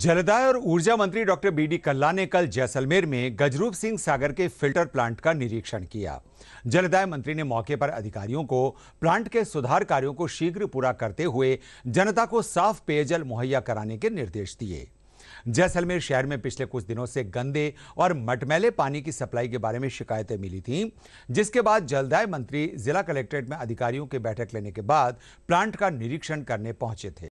जलदाय और ऊर्जा मंत्री डॉक्टर बी डी कल्ला ने कल जैसलमेर में गजरूप सिंह सागर के फिल्टर प्लांट का निरीक्षण किया जलदाय मंत्री ने मौके पर अधिकारियों को प्लांट के सुधार कार्यों को शीघ्र पूरा करते हुए जनता को साफ पेयजल मुहैया कराने के निर्देश दिए जैसलमेर शहर में पिछले कुछ दिनों से गंदे और मटमैले पानी की सप्लाई के बारे में शिकायतें मिली थीं जिसके बाद जलदाय मंत्री जिला कलेक्ट्रेट में अधिकारियों की बैठक लेने के बाद प्लांट का निरीक्षण करने पहुंचे थे